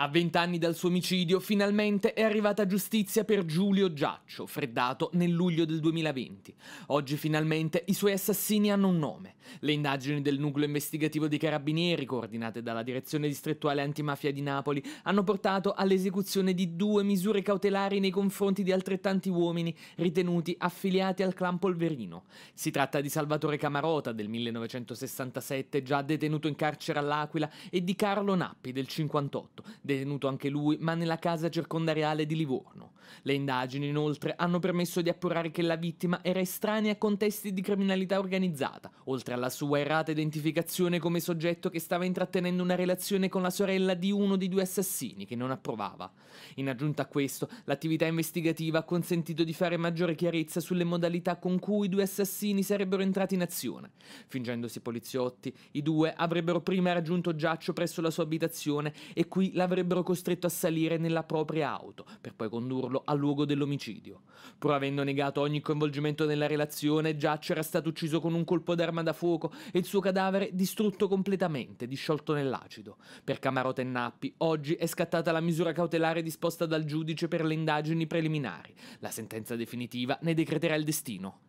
A vent'anni dal suo omicidio finalmente è arrivata giustizia per Giulio Giaccio, freddato nel luglio del 2020. Oggi finalmente i suoi assassini hanno un nome. Le indagini del nucleo investigativo dei carabinieri, coordinate dalla direzione distrettuale antimafia di Napoli, hanno portato all'esecuzione di due misure cautelari nei confronti di altrettanti uomini ritenuti affiliati al clan Polverino. Si tratta di Salvatore Camarota del 1967, già detenuto in carcere all'Aquila, e di Carlo Nappi del 58 detenuto anche lui, ma nella casa circondariale di Livorno. Le indagini, inoltre, hanno permesso di appurare che la vittima era estranea a contesti di criminalità organizzata, oltre alla sua errata identificazione come soggetto che stava intrattenendo una relazione con la sorella di uno dei due assassini che non approvava. In aggiunta a questo, l'attività investigativa ha consentito di fare maggiore chiarezza sulle modalità con cui i due assassini sarebbero entrati in azione. Fingendosi poliziotti, i due avrebbero prima raggiunto Giaccio presso la sua abitazione e qui l'avrebbero avrebbero costretto a salire nella propria auto per poi condurlo al luogo dell'omicidio. Pur avendo negato ogni coinvolgimento nella relazione, Giaccio era stato ucciso con un colpo d'arma da fuoco e il suo cadavere distrutto completamente, disciolto nell'acido. Per e Nappi, oggi è scattata la misura cautelare disposta dal giudice per le indagini preliminari. La sentenza definitiva ne decreterà il destino.